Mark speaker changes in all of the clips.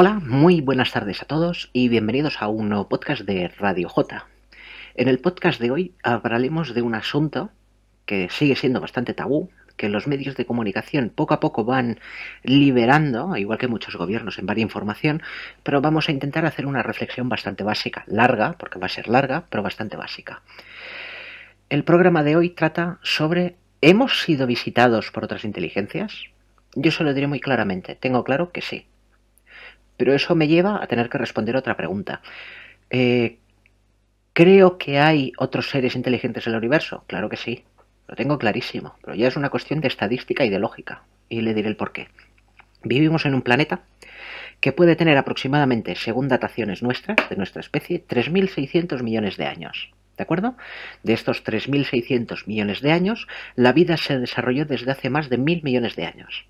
Speaker 1: Hola, muy buenas tardes a todos y bienvenidos a un nuevo podcast de Radio J. En el podcast de hoy hablaremos de un asunto que sigue siendo bastante tabú, que los medios de comunicación poco a poco van liberando, igual que muchos gobiernos, en varia información, pero vamos a intentar hacer una reflexión bastante básica, larga, porque va a ser larga, pero bastante básica. El programa de hoy trata sobre ¿hemos sido visitados por otras inteligencias? Yo se lo diré muy claramente, tengo claro que sí, pero eso me lleva a tener que responder otra pregunta. Eh, ¿Creo que hay otros seres inteligentes en el universo? Claro que sí. Lo tengo clarísimo. Pero ya es una cuestión de estadística y de lógica. Y le diré el porqué. Vivimos en un planeta que puede tener aproximadamente, según dataciones nuestras, de nuestra especie, 3.600 millones de años. ¿De acuerdo? De estos 3.600 millones de años, la vida se desarrolló desde hace más de 1.000 millones de años.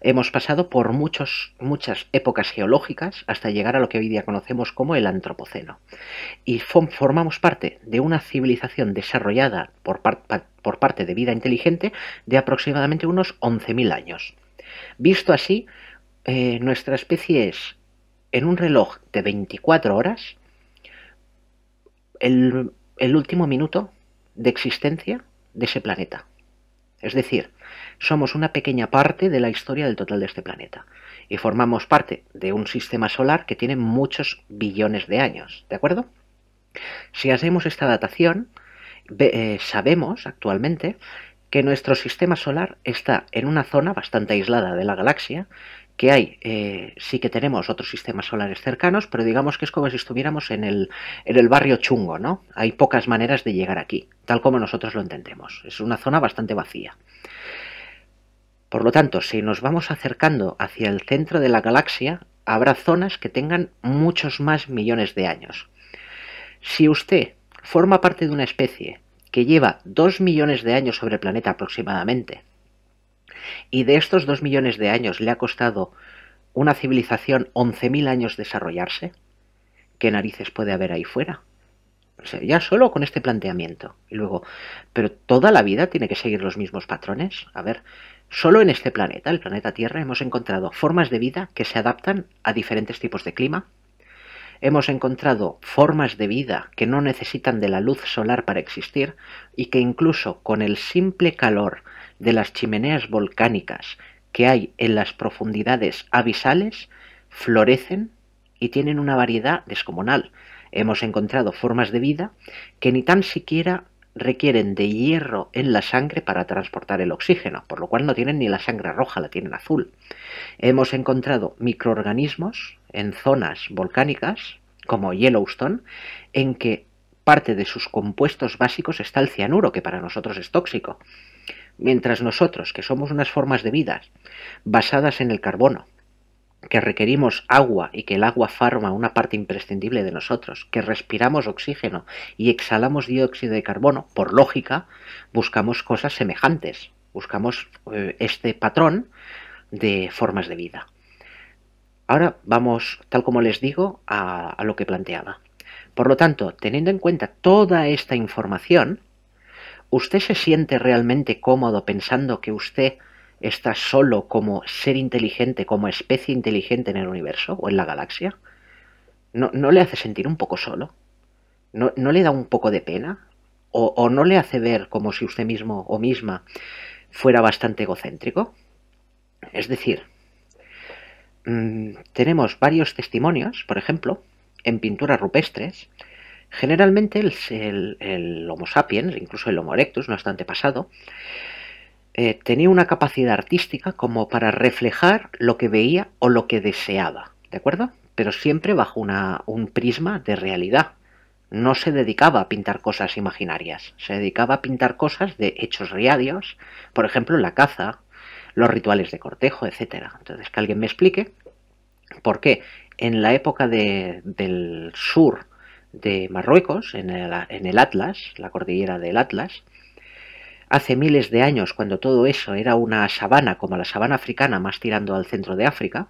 Speaker 1: Hemos pasado por muchas épocas geológicas hasta llegar a lo que hoy día conocemos como el Antropoceno. Y formamos parte de una civilización desarrollada por, parte de vida inteligente de aproximadamente unos 11.000 años. Visto así, eh, nuestra especie es, en un reloj de 24 horas, el último minuto de existencia de ese planeta. Es decir, somos una pequeña parte de la historia del total de este planeta y formamos parte de un sistema solar que tiene muchos billones de años, ¿de acuerdo? Si hacemos esta datación, eh, sabemos actualmente que nuestro sistema solar está en una zona bastante aislada de la galaxia que hay, eh, sí que tenemos otros sistemas solares cercanos, pero digamos que es como si estuviéramos en el, en el barrio chungo, ¿no? Hay pocas maneras de llegar aquí, tal como nosotros lo entendemos. Es una zona bastante vacía. Por lo tanto, si nos vamos acercando hacia el centro de la galaxia, habrá zonas que tengan muchos más millones de años. Si usted forma parte de una especie que lleva dos millones de años sobre el planeta aproximadamente, y de estos dos millones de años le ha costado una civilización 11.000 años desarrollarse. ¿Qué narices puede haber ahí fuera? ya solo con este planteamiento. Y luego, pero toda la vida tiene que seguir los mismos patrones. A ver, solo en este planeta, el planeta Tierra, hemos encontrado formas de vida que se adaptan a diferentes tipos de clima. Hemos encontrado formas de vida que no necesitan de la luz solar para existir y que incluso con el simple calor de las chimeneas volcánicas que hay en las profundidades abisales florecen y tienen una variedad descomunal. Hemos encontrado formas de vida que ni tan siquiera requieren de hierro en la sangre para transportar el oxígeno, por lo cual no tienen ni la sangre roja, la tienen azul. Hemos encontrado microorganismos en zonas volcánicas, como Yellowstone, en que parte de sus compuestos básicos está el cianuro, que para nosotros es tóxico mientras nosotros, que somos unas formas de vida basadas en el carbono, que requerimos agua y que el agua forma una parte imprescindible de nosotros, que respiramos oxígeno y exhalamos dióxido de carbono, por lógica, buscamos cosas semejantes, buscamos eh, este patrón de formas de vida. Ahora vamos, tal como les digo, a lo que planteaba. Por lo tanto, teniendo en cuenta toda esta información, ¿Usted se siente realmente cómodo pensando que usted está solo como ser inteligente, como especie inteligente en el universo o en la galaxia? ¿No, le hace sentir un poco solo? ¿No, le da un poco de pena? ¿O, no le hace ver como si usted mismo o misma fuera bastante egocéntrico? Es decir, mm, tenemos varios testimonios, por ejemplo, en pinturas rupestres, Generalmente el, Homo sapiens, incluso el Homo erectus, no obstante pasado, eh, tenía una capacidad artística como para reflejar lo que veía o lo que deseaba, ¿de acuerdo? Pero siempre bajo un prisma de realidad. No se dedicaba a pintar cosas imaginarias, se dedicaba a pintar cosas de hechos reales, por ejemplo, la caza, los rituales de cortejo, etc. Entonces, que alguien me explique por qué en la época del sur de Marruecos, en el, Atlas, la cordillera del Atlas, hace miles de años, cuando todo eso era una sabana, como la sabana africana, más tirando al centro de África,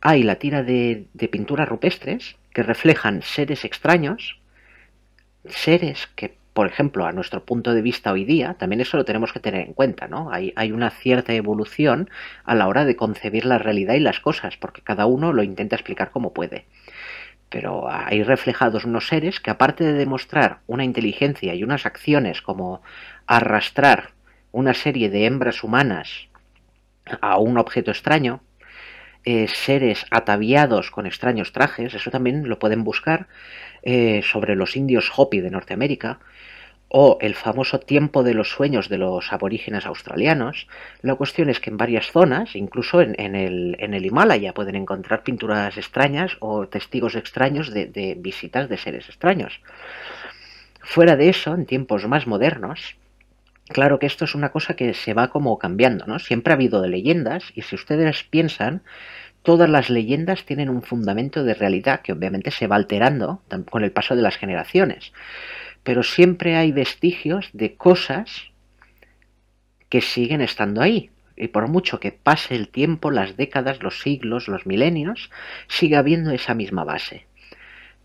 Speaker 1: hay la tira de, pinturas rupestres que reflejan seres extraños, seres que, por ejemplo, a nuestro punto de vista hoy día, también eso lo tenemos que tener en cuenta, ¿no? Hay, hay una cierta evolución a la hora de concebir la realidad y las cosas, porque cada uno lo intenta explicar como puede pero hay reflejados unos seres que aparte de demostrar una inteligencia y unas acciones como arrastrar una serie de hembras humanas a un objeto extraño, eh, seres ataviados con extraños trajes, eso también lo pueden buscar eh, sobre los indios Hopi de Norteamérica, o el famoso tiempo de los sueños de los aborígenes australianos, la cuestión es que en varias zonas, incluso en, el, Himalaya, pueden encontrar pinturas extrañas o testigos extraños de, visitas de seres extraños. Fuera de eso, en tiempos más modernos, claro que esto es una cosa que se va como cambiando, ¿no? Siempre ha habido de leyendas y si ustedes piensan, todas las leyendas tienen un fundamento de realidad que obviamente se va alterando con el paso de las generaciones pero siempre hay vestigios de cosas que siguen estando ahí. Y por mucho que pase el tiempo, las décadas, los siglos, los milenios, sigue habiendo esa misma base.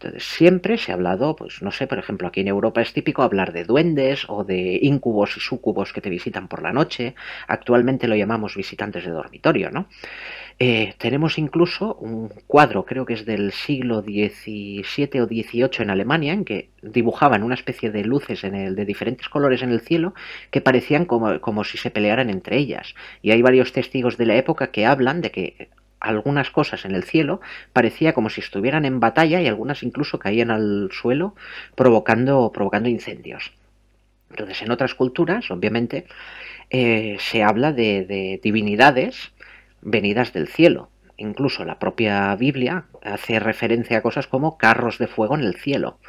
Speaker 1: Entonces, siempre se ha hablado, pues no sé, por ejemplo, aquí en Europa es típico hablar de duendes o de incubos y sucubos que te visitan por la noche. Actualmente lo llamamos visitantes de dormitorio, ¿no? Eh, tenemos incluso un cuadro, creo que es del siglo XVII o XVIII en Alemania, en que dibujaban una especie de luces en el, de diferentes colores en el cielo que parecían como, como si se pelearan entre ellas. Y hay varios testigos de la época que hablan de que algunas cosas en el cielo parecía como si estuvieran en batalla y algunas incluso caían al suelo provocando, provocando incendios. Entonces, en otras culturas, obviamente, eh, se habla de, divinidades venidas del cielo. Incluso la propia Biblia hace referencia a cosas como carros de fuego en el cielo.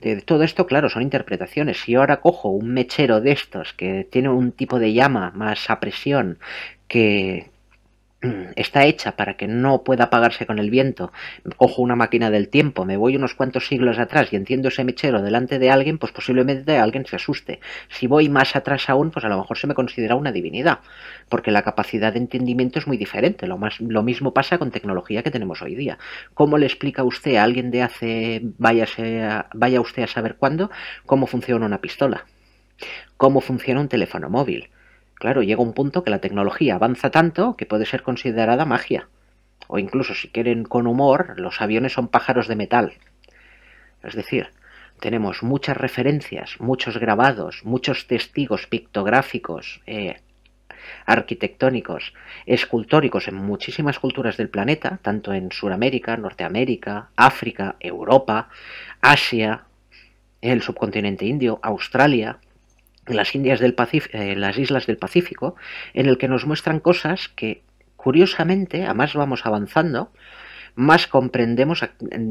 Speaker 1: De todo esto, claro, son interpretaciones. Si ahora cojo un mechero de estos que tiene un tipo de llama más a presión que, está hecha para que no pueda apagarse con el viento, cojo una máquina del tiempo, me voy unos cuantos siglos atrás y enciendo ese mechero delante de alguien, pues posiblemente alguien se asuste. Si voy más atrás aún, pues a lo mejor se me considera una divinidad, porque la capacidad de entendimiento es muy diferente. Lo, mismo pasa con tecnología que tenemos hoy día. ¿Cómo le explica usted a alguien de hace, vaya usted a saber cuándo, cómo funciona una pistola? ¿Cómo funciona un teléfono móvil? Claro, llega un punto que la tecnología avanza tanto que puede ser considerada magia. O incluso, si quieren con humor, los aviones son pájaros de metal. Es decir, tenemos muchas referencias, muchos grabados, muchos testigos pictográficos, eh, arquitectónicos, escultóricos en muchísimas culturas del planeta, tanto en Sudamérica, Norteamérica, África, Europa, Asia, el subcontinente indio, Australia, las Indias del eh, las islas del Pacífico, en el que nos muestran cosas que, curiosamente, a más vamos avanzando, más comprendemos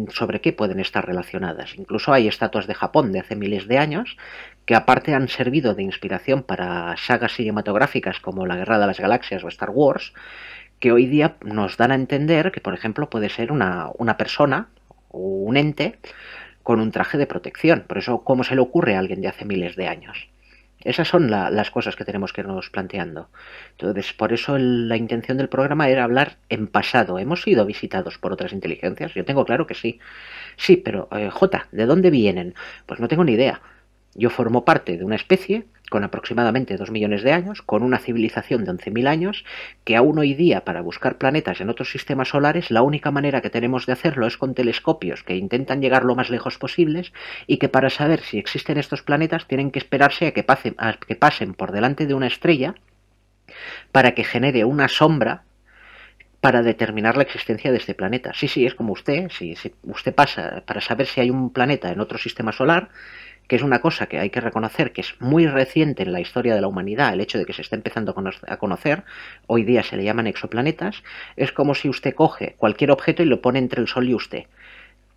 Speaker 1: sobre qué pueden estar relacionadas. Incluso hay estatuas de Japón de hace miles de años que aparte han servido de inspiración para sagas cinematográficas como La Guerra de las Galaxias o Star Wars, que hoy día nos dan a entender que, por ejemplo, puede ser una, una persona o un ente con un traje de protección. Por eso, ¿cómo se le ocurre a alguien de hace miles de años? Esas son las cosas que tenemos que irnos planteando. Entonces, por eso la intención del programa era hablar en pasado. ¿Hemos sido visitados por otras inteligencias? Yo tengo claro que sí. Sí, pero, eh, J, ¿de dónde vienen? Pues no tengo ni idea. Yo formo parte de una especie con aproximadamente 2 millones de años, con una civilización de 11.000 años, que aún hoy día para buscar planetas en otros sistemas solares la única manera que tenemos de hacerlo es con telescopios que intentan llegar lo más lejos posibles y que para saber si existen estos planetas tienen que esperarse a que pasen, a que pasen por delante de una estrella para que genere una sombra para determinar la existencia de este planeta. Sí, sí, es como usted, si usted pasa para saber si hay un planeta en otro sistema solar, que es una cosa que hay que reconocer que es muy reciente en la historia de la humanidad, el hecho de que se está empezando a conocer, hoy día se le llaman exoplanetas, es como si usted coge cualquier objeto y lo pone entre el Sol y usted.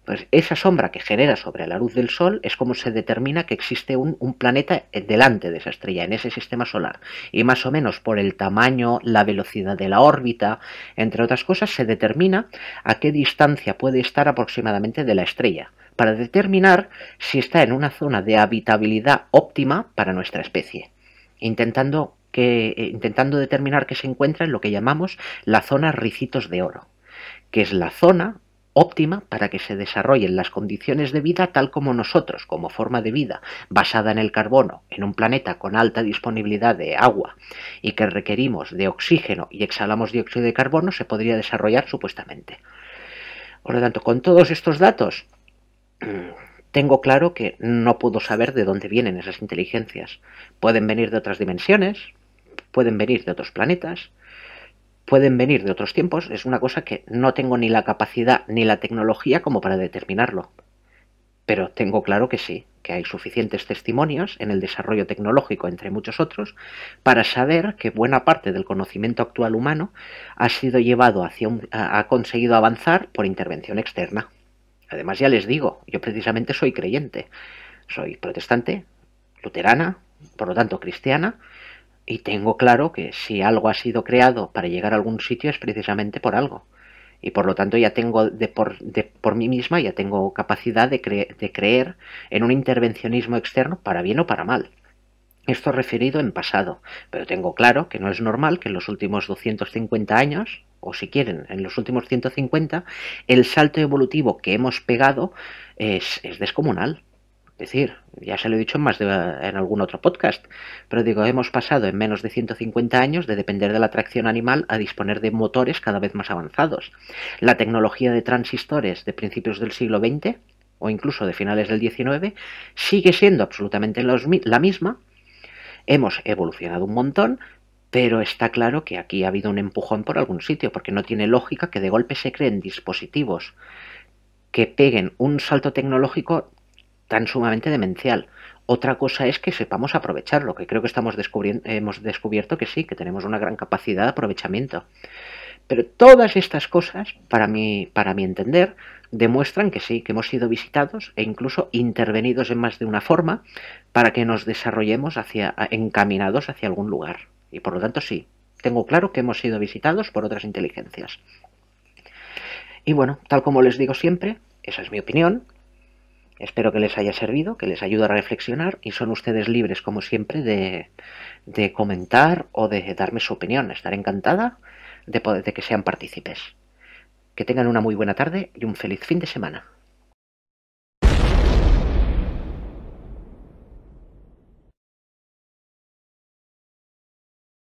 Speaker 1: Pues esa sombra que genera sobre la luz del Sol es como se determina que existe un, planeta eh, delante de esa estrella, en ese sistema solar. Y más o menos por el tamaño, la velocidad de la órbita, entre otras cosas, se determina a qué distancia puede estar aproximadamente de la estrella para determinar si está en una zona de habitabilidad óptima para nuestra especie, intentando, que, eh, intentando determinar que se encuentra en lo que llamamos la zona Ricitos de Oro, que es la zona óptima para que se desarrollen las condiciones de vida tal como nosotros, como forma de vida basada en el carbono, en un planeta con alta disponibilidad de agua y que requerimos de oxígeno y exhalamos dióxido de carbono, se podría desarrollar supuestamente. Por lo tanto, con todos estos datos, tengo claro que no puedo saber de dónde vienen esas inteligencias. Pueden venir de otras dimensiones, pueden venir de otros planetas, pueden venir de otros tiempos. Es una cosa que no tengo ni la capacidad ni la tecnología como para determinarlo. Pero tengo claro que sí, que hay suficientes testimonios en el desarrollo tecnológico, entre muchos otros, para saber que buena parte del conocimiento actual humano ha sido llevado hacia un, ha conseguido avanzar por intervención externa. Además, ya les digo, yo precisamente soy creyente. Soy protestante, luterana, por lo tanto cristiana, y tengo claro que si algo ha sido creado para llegar a algún sitio es precisamente por algo. Y por lo tanto ya tengo de por, de por mí misma, ya tengo capacidad de, de creer en un intervencionismo externo para bien o para mal. Esto referido en pasado, pero tengo claro que no es normal que en los últimos 250 años, o si quieren, en los últimos 150, el salto evolutivo que hemos pegado es, descomunal. Es decir, ya se lo he dicho en más de, en algún otro podcast, pero digo, hemos pasado en menos de 150 años de depender de la tracción animal a disponer de motores cada vez más avanzados. La tecnología de transistores de principios del siglo XX o incluso de finales del XIX sigue siendo absolutamente la misma, Hemos evolucionado un montón, pero está claro que aquí ha habido un empujón por algún sitio, porque no tiene lógica que de golpe se creen dispositivos que peguen un salto tecnológico tan sumamente demencial. Otra cosa es que sepamos aprovecharlo, que creo que estamos descubriendo, hemos descubierto que sí, que tenemos una gran capacidad de aprovechamiento. Pero todas estas cosas, para mí, para mi entender, demuestran que sí, que hemos sido visitados e incluso intervenidos en más de una forma para que nos desarrollemos hacia, encaminados hacia algún lugar. Y por lo tanto sí, tengo claro que hemos sido visitados por otras inteligencias. Y bueno, tal como les digo siempre, esa es mi opinión. Espero que les haya servido, que les ayude a reflexionar y son ustedes libres, como siempre, de, comentar o de darme su opinión. Estaré encantada de, de que sean partícipes. Que tengan una muy buena tarde y un feliz fin de semana.